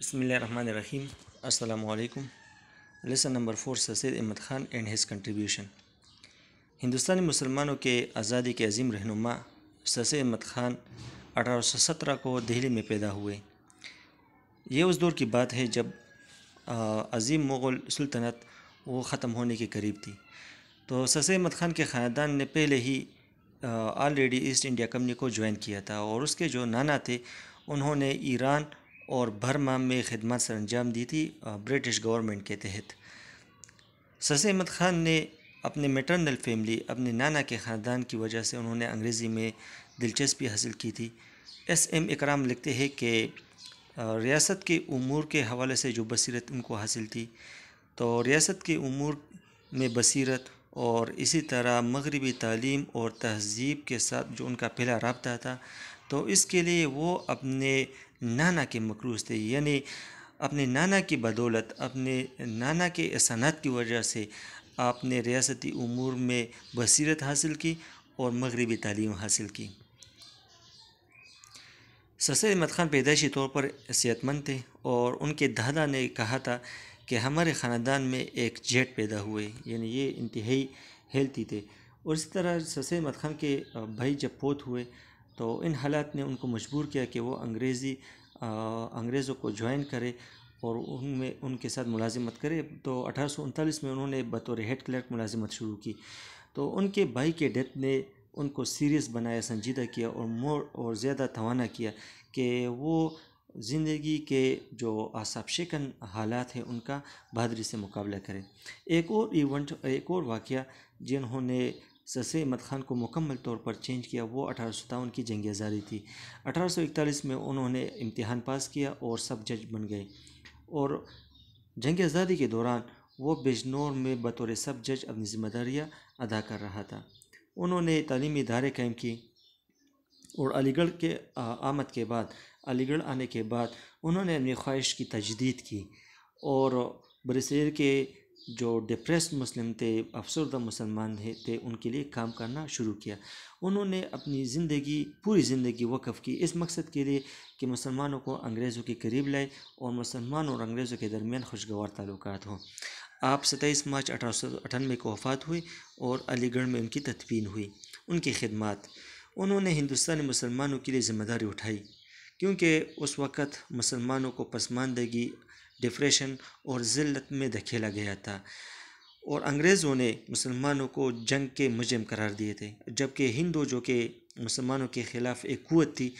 Bismillahirrahmanirrahim. अल्लाम lesson number four 4 Ahmad Khan and his contribution हिंदुस्तानी मुसलमानों के आज़ादी के अजीम रहनुमा ससैद अहमद खान अठारह सौ सत्रह को दिल्ली में पैदा हुए ये उस दौर की बात है जब अजीम मुग़ल सल्तनत वो ख़त्म होने के करीब थी तो ससैद अहमद खान के ख़ानदान ने पहले ही ऑलरेडी ईस्ट इंडिया कंपनी को ज्वाइन किया था और उसके जो नाना थे उन्होंने ईरान और भरमा में खिदमत सर अंजाम दी थी ब्रिटिश गवर्नमेंट के तहत ससे अहमद ख़ान ने अपने मेटरनल फैमिली अपने नाना के ख़ानदान की वजह से उन्होंने अंग्रेज़ी में दिलचस्पी हासिल की थी एस एम इकराम लिखते हैं कि रियासत के अमूर के हवाले से जो बसरत उनको हासिल थी तो रियासत के अमूर में बसरत और इसी तरह मगरबी तलीम और तहजीब के साथ जो उनका पहला रबता था तो इसके लिए वो अपने नाना के मकरूज थे यानी अपने नाना की बदौलत अपने नाना के एसानात की वजह से आपने रियासती उमूर में बसीरत हासिल की और मगरबी तालीम हासिल की ससर अहमद ख़ान पैदाइशी तौर पर सेहतमंद थे और उनके दादा ने कहा था कि हमारे ख़ानदान में एक जेट पैदा हुए यानी ये इंतहाई हेल्थी थे और इसी तरह ससर अहमद ख़ान के भाई जब पोत हुए तो इन हालात ने उनको मजबूर किया कि वो अंग्रेज़ी अंग्रेज़ों को ज्वाइन करे और उनमें उनके साथ मुलाजमत करे तो अठारह में उन्होंने बतौर हेड क्लर्क मुलाजमत शुरू की तो उनके भाई के डेथ ने उनको सीरियस बनाया संजीदा किया और मोर और ज़्यादा तोाना किया कि वो ज़िंदगी के जो आसाब शिकन हालात हैं उनका बहादरी से मुकाबला करें एक और इवेंट एक और वाक़ जिन्होंने ससे अहमद ख़ान को मुकम्मल तौर पर चेंज किया वो अठारह सतावन की जंग आज़ादी थी अठारह सौ इकतालीस में उन्होंने इम्तहान पास किया और सब जज बन गए और जंग आज़ादी के दौरान वो बिजनौर में बतौर सब जज अपनी जिम्मेदारियाँ अदा कर रहा था उन्होंने तलीमी इदारे कायम किए और अलीगढ़ के आमद के बाद अलीगढ़ आने के बाद उन्होंने अपनी ख्वाहिश की तजदीद की और बरसेर के जो डिप्रेस मुस्लिम थे अफसरदा मुसलमान थे उनके लिए काम करना शुरू किया उन्होंने अपनी ज़िंदगी पूरी ज़िंदगी वक़फ़ की इस मकसद के लिए कि मुसलमानों को अंग्रेज़ों के करीब लाए और मुसलमान और अंग्रेज़ों के दरमियान खुशगवार ताल्लुक हों आप सत्ताईस मार्च अठारह सौ अठानवे को वफ़ात हुई और अलीगढ़ में उनकी तदफीन हुई उनकी खदमात उन्होंने हिंदुस्तानी मुसलमानों के लिए ज़िम्मेदारी उठाई क्योंकि उस वक़्त मुसलमानों को पसमानदगी डिप्रेशन और ज़िल्लत में धकेला गया था और अंग्रेज़ों ने मुसलमानों को जंग के मुजम करार दिए थे जबकि हिंदू जो कि मुसलमानों के ख़िलाफ़ एक क़वत थी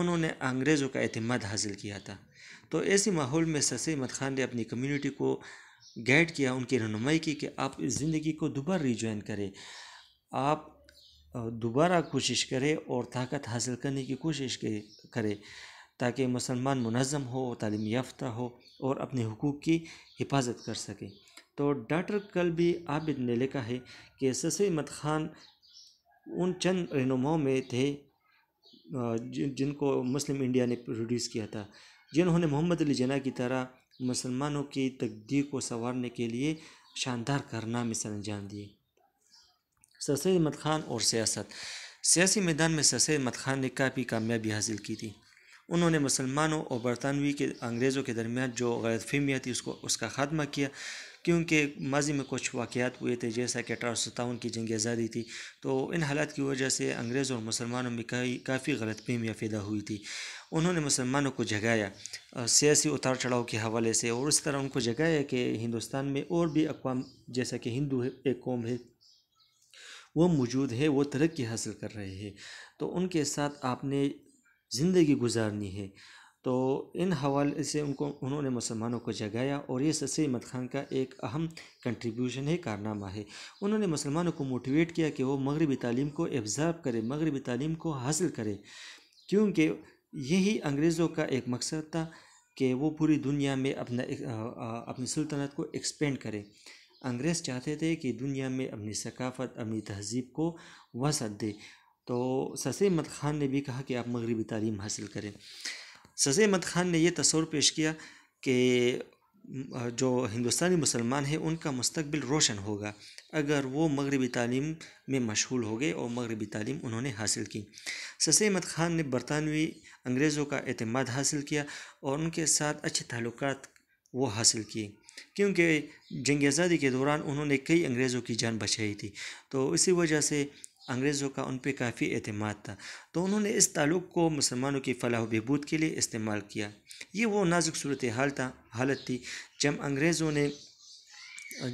उन्होंने अंग्रेज़ों का अतमद हासिल किया था तो ऐसे माहौल में ससे अहमद ख़ान ने अपनी कम्यूनिटी को गाइड किया उनकी रहनमई की कि आप इस ज़िंदगी को दोबारा रिजॉइन करें आप दोबारा कोशिश करें और ताकत हासिल करने की कोशिश करें ताकि मुसलमान मुनज़म हो तालीम याफ्ता हो और अपने हकूक़ की हिफाजत कर सके तो डॉक्टर भी आबिद ने लिखा है कि मत खान उन चंद रहनुमाओं में थे जिनको मुस्लिम इंडिया ने प्रोड्यूस किया था जिन्होंने मोहम्मद अली जना की तरह मुसलमानों की तकदीर को संवारने के लिए शानदार कारनामे सर अंजाम दिए सर मत खान और सियासत सियासी मैदान में सर मत खान ने काफ़ी कामयाबी हासिल की थी उन्होंने मुसलमानों और बरतानवी के अंग्रेज़ों के दरमियान जो ग़लत फहमियाँ थी उसको उसका खात्मा किया क्योंकि माजी में कुछ वाक़ात हुए थे जैसा कि अठारह सत्तावन की जंग आज़ादी थी तो इन हालात की वजह से अंग्रेज़ों और मुसलमानों में कई काफ़ी गलत फहमियाँ पैदा हुई थी उन्होंने मुसलमानों को जगाया सियासी उतार चढ़ाव के हवाले से और इस तरह उनको जगाया कि हिंदुस्तान में और भी अकवाम जैसा कि हिंदू एक कौम है वो मौजूद है वो तरक्की हासिल कर रहे हैं तो उनके साथ आपने ज़िंदगी गुजारनी है तो इन हवाले से उनको उन्होंने मुसलमानों को जगाया और ये सर सैद ख़ान का एक अहम कंट्रीब्यूशन है कारनामा है उन्होंने मुसलमानों को मोटिवेट किया कि वो मगरबी तालीम को एब्ज़र्व करें मगरबी तालीम को हासिल करें क्योंकि यही अंग्रेज़ों का एक मकसद था कि वो पूरी दुनिया में अपना अपनी सल्तनत को एक्सपेंड करें अंग्रेज़ चाहते थे कि दुनिया में अपनी सकाफ़त अपनी तहजीब को वसत दे तो ससे अहमद ख़ान ने भी कहा कि आप मगरबी तलीम हासिल करें ससे अहमद ख़ान ने यह तस्वर पेश किया कि जो हिंदुस्तानी मुसलमान हैं उनका मुस्तबिल रोशन होगा अगर वो मगरबी तालीम में मशहूल हो गए और मगरबी तलीम उन्होंने हासिल की ससे अहमद ख़ान ने बरतानवी अंग्रेज़ों का अतमाद हासिल किया और उनके साथ अच्छे तल्लक वो हासिल किए क्योंकि जंग आज़ादी के दौरान उन्होंने कई अंग्रेज़ों की जान बचाई थी तो इसी वजह से अंग्रेज़ों का उन पर काफ़ी अतमाद था तो उन्होंने इस ताल्लुक़ को मुसलमानों की फलाह बहबूद के लिए इस्तेमाल किया ये वो नाजुक सूरत हाल था हालत थी जब अंग्रेज़ों ने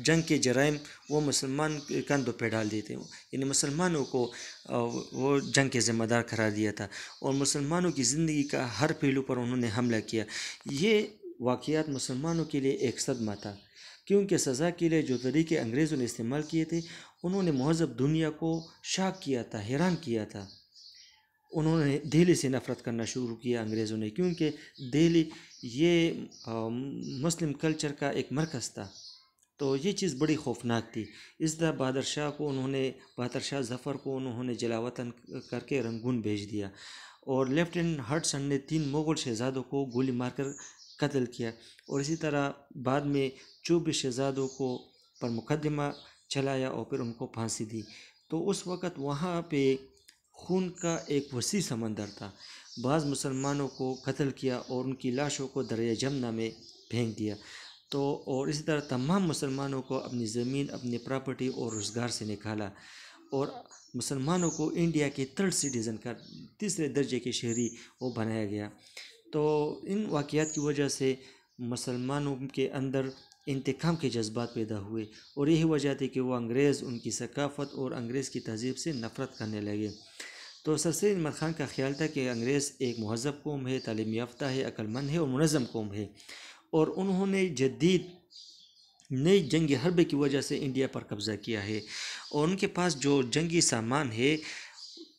जंग के जराइम वो मुसलमान कंधों पर डाल दिए थे यानी मुसलमानों को वो जंग के ज़िम्मेदार करार दिया था और मुसलमानों की ज़िंदगी का हर पहलू पर उन्होंने हमला किया ये वाक़ात मुसलमानों के लिए एक सदमा था क्योंकि सज़ा के लिए जो तरीके अंग्रेज़ों ने इस्तेमाल किए थे उन्होंने महजब दुनिया को शाक किया था हैरान किया था उन्होंने दिल्ली से नफ़रत करना शुरू किया अंग्रेज़ों ने क्योंकि दिल्ली ये मुस्लिम कल्चर का एक मरकज़ था तो ये चीज़ बड़ी खौफनाक थी इस तरह बहादुर शाह को उन्होंने बहादुर शाह जफ़र को उन्होंने जलावतन करके रंगून भेज दिया और लेफ्टिनेंट हटसन ने तीन मुग़ल शहजादों को गोली मारकर कत्ल किया और इसी तरह बाद में चौबीस शहजादों को पर मुकदमा चलाया और फिर उनको फांसी दी तो उस वक़्त वहाँ पे खून का एक वसी समंदर था बाज़ मुसलमानों को कत्ल किया और उनकी लाशों को दरिया जमना में फेंक दिया तो और इसी तरह तमाम मुसलमानों को अपनी ज़मीन अपनी प्रॉपर्टी और रोज़गार से निकाला और मुसलमानों को इंडिया के थर्ड सिटीज़न का तीसरे दर्जे के शहरी वो बनाया गया तो इन वाक़ात की वजह से मुसलमानों के अंदर इंतकाम के जज्बात पैदा हुए और यही वजह थी कि वो अंग्रेज़ उनकी सकाफ़त और अंग्रेज़ की तहजीब से नफ़रत करने लगे तो सर सैद इमर ख़ान का ख्याल था कि अंग्रेज़ एक महजब कौम है तालीम याफ्ता है अक्लमंद है और मनज़म कौम है और उन्होंने जदीद नई जंगी हरबे की वजह से इंडिया पर कब्ज़ा किया है और उनके पास जो जंगी सामान है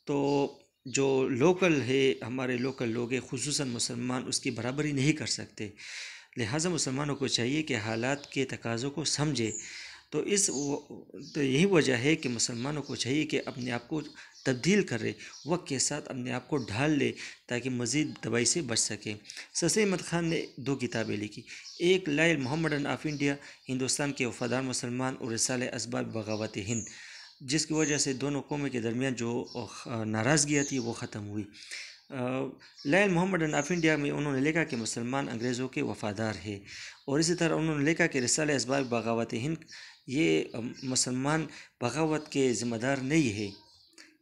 तो जो लोकल है हमारे लोकल लोग हैं खसूस मुसलमान उसकी बराबरी नहीं कर सकते लिहाजा मुसलमानों को चाहिए कि हालात के तकाज़ों को समझे तो इस तो यही वजह है कि मुसलमानों को चाहिए कि अपने आप को तब्दील करे वक्त के साथ अपने आप को ढाल ले ताकि मज़ीद दवाई से बच सके ससी अहमद ख़ान ने दो किताबें लिखी एक लाइल मोहम्मद ऑफ इंडिया हिंदुस्तान के वफादार मुसलमान और रसाल इसबाब बगावत हिंद जिसकी वजह से दोनों कौमों के दरमियान जो नाराज़गी थी वो ख़त्म हुई लैल मोहम्मद ऑफ इंडिया में उन्होंने लिखा कि मुसलमान अंग्रेज़ों के वफ़ादार है और इसी तरह उन्होंने लिखा कि रसाल इसबाग बगावत हिंद ये मुसलमान बगावत के ज़िम्मेदार नहीं है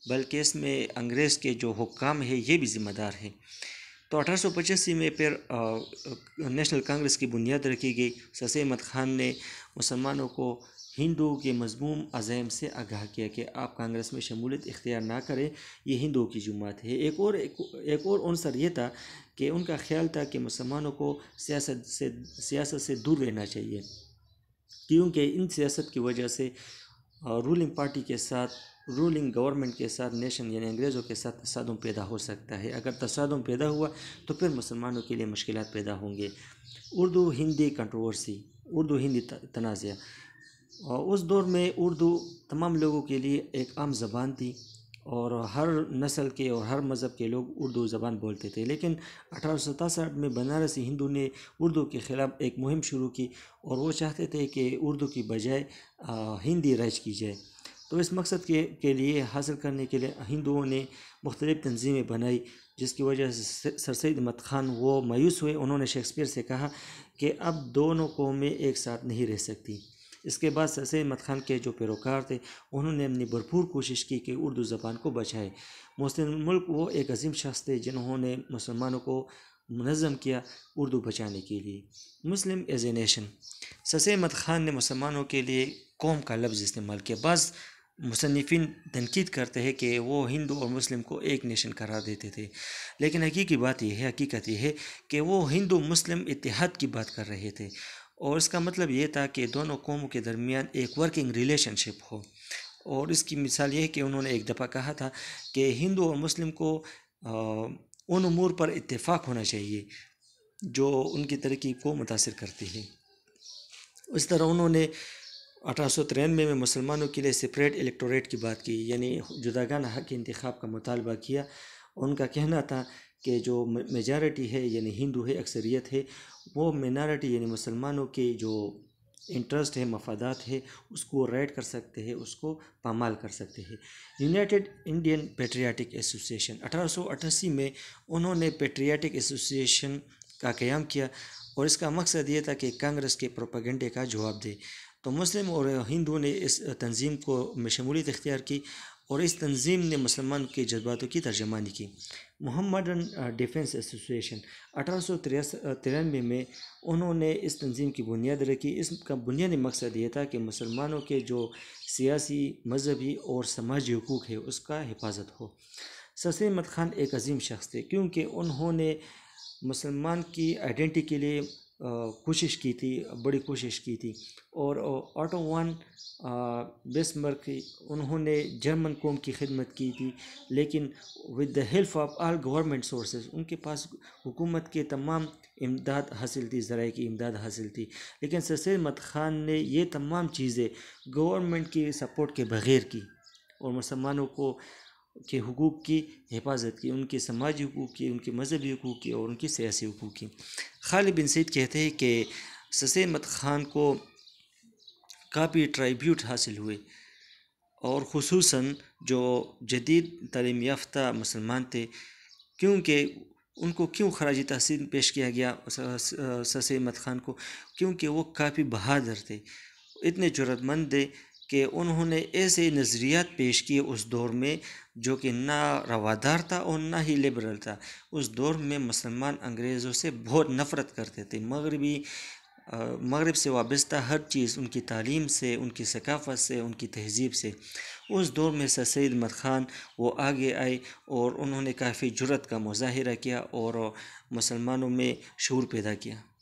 बल्कि इसमें अंग्रेज़ के जो हुक्म है ये भी ज़िम्मेदार है तो अठारह सौ पचासी में फिर नेशनल कांग्रेस की बुनियाद रखी गई सस अहमद ख़ान ने मुसलमानों को हिंदुओं के मजमूम अजैम से आगाह किया कि आप कांग्रेस में शमूलियत इख्तियार ना करें यह हिंदुओं की जुम्मत है एक और एक, एक और अनसर यह था कि उनका ख्याल था कि मुसलमानों को सियासत से सियासत से दूर रहना चाहिए क्योंकि इन सियासत की वजह से रूलिंग पार्टी के साथ रूलिंग गवर्नमेंट के साथ नेशन यानी अंग्रेज़ों के साथ तसादम पैदा हो सकता है अगर तसादम पैदा हुआ तो फिर मुसलमानों के लिए मुश्किल पैदा होंगे उर्दू हिंदी कंट्रोवर्सी उर्दू हिंदी तनाज़ और उस दौर में उर्दू तमाम लोगों के लिए एक आम ज़बान थी और हर नस्ल के और हर मज़हब के लोग उर्दू ज़बान बोलते थे लेकिन अठारह में बनारसी हिंदू ने उर्दू के ख़िलाफ़ एक मुहिम शुरू की और वो चाहते थे कि उर्दू की बजाय हिंदी रज की जाए तो इस मकसद के के लिए हासिल करने के लिए हिंदुओं ने मुख्तलिफ़ तनजीमें बनाई जिसकी वजह से सर सैद मत खान वो मायूस हुए उन्होंने शेक्सपियर से कहा कि अब दोनों कौमें एक साथ नहीं रह सकती इसके बाद सैसे अहमद खान के जो पैरोकार थे उन्होंने अपनी भरपूर कोशिश की कि उर्दू ज़बान को बचाए मुस्लिम मुल्क वो एक अजीम शख्स थे जिन्होंने मुसलमानों को मनज़म किया उर्दू बचाने के लिए मुस्लिम एज ए नेशन ससे अहमद ख़ान ने मुसलमानों के लिए कौम का लफ्ज़ इस्तेमाल किया बस मुसनफिन तनकीद करते हैं कि वो हिंदू और मुस्लिम को एक नेशन करार देते थे लेकिन हकीकी बात यह है हकीकत यह है कि वो हिंदू मुस्लिम इतिहाद की बात कर रहे थे और इसका मतलब ये था कि दोनों कौमों के दरमियान एक वर्किंग रिलेशनशिप हो और इसकी मिसाल ये है कि उन्होंने एक दफ़ा कहा था कि हिंदू और मुस्लिम को उन अमूर पर इतफ़ाक़ होना चाहिए जो उनकी तरक्की को मुतासर करती है इस तरह उन्होंने अठारह सौ तिरानवे में मुसलमानों के लिए सेपरेट इलेक्टोरेट की बात की यानी जुदागाना हक इंतखब का मुतालबा किया उनका कहना था के जो मेजॉरिटी है यानी हिंदू है अक्सरियत है वो मिनारिटी यानी मुसलमानों के जो इंटरेस्ट है मफादात है उसको रेड कर सकते हैं उसको पामाल कर सकते हैं यूनाइटेड इंडियन पेट्रियाटिक एसोसिएशन अठारह में उन्होंने पेट्रियाटिक एसोसिएशन का क्याम किया और इसका मकसद ये था कि कांग्रेस के प्रोपागेंडे का जवाब दे तो मुस्लिम और हिंदुओं ने इस तंजीम को में शमूलियत इख्तियार की और इस तंजीम ने मुसलमान के जज्बातों की तर्जमानी की मोहम्मद डिफेंस एसोसिएशन अठारह सौ तिरानवे में उन्होंने इस तंजीम की बुनियाद रखी इसका बुनियादी मकसद ये था कि मुसलमानों के जो सियासी मजहबी और समाजी हकूक़ है उसका हिफाजत हो ससर अहमद ख़ान एक अजीम शख्स थे क्योंकि उन्होंने मुसलमान की आइडेंटिटी के लिए कोशिश की थी बड़ी कोशिश की थी और ऑटो वन बेसमर की उन्होंने जर्मन कौम की खिदमत की थी लेकिन with the help of all government sources उनके पास हुकूमत के तमाम इमदाद हासिल थी ज़रा की इमदाद हासिल थी लेकिन सर मत ख़ान ने ये तमाम चीज़ें गवर्नमेंट की सपोर्ट के बग़ैर की और मुसलमानों को के हकूक़ की हिफाजत की उनके समाजी हकूक़ की उनके मजहबी हकूक़ की और उनकी सियासी हकूक़ की खालिद बिन सैद कहते हैं कि ससेमत ख़ान को काफ़ी ट्राइब्यूट हासिल हुए और खसूस जो जदीद तलीम याफ्ता मुसलमान थे क्योंकि उनको क्यों खराज तहसीन पेश किया गया ससेमत ख़ान को क्योंकि वो काफ़ी बहादुर थे इतने जरूरतमंद कि उन्होंने ऐसे नज़रियात पेश किए उस दौर में जो कि ना रवादार था और ना ही लिबरल था उस दौर में मुसलमान अंग्रेज़ों से बहुत नफ़रत करते थे मगरबी मगरब से वाबस्ता हर चीज़ उनकी तालीम से उनकी सकाफ़त से उनकी तहजीब से उस दौर में सर सैद मद ख़ान वो आगे आए और उन्होंने काफ़ी जुरत का मुजाहरा किया और मुसलमानों में शूर पैदा किया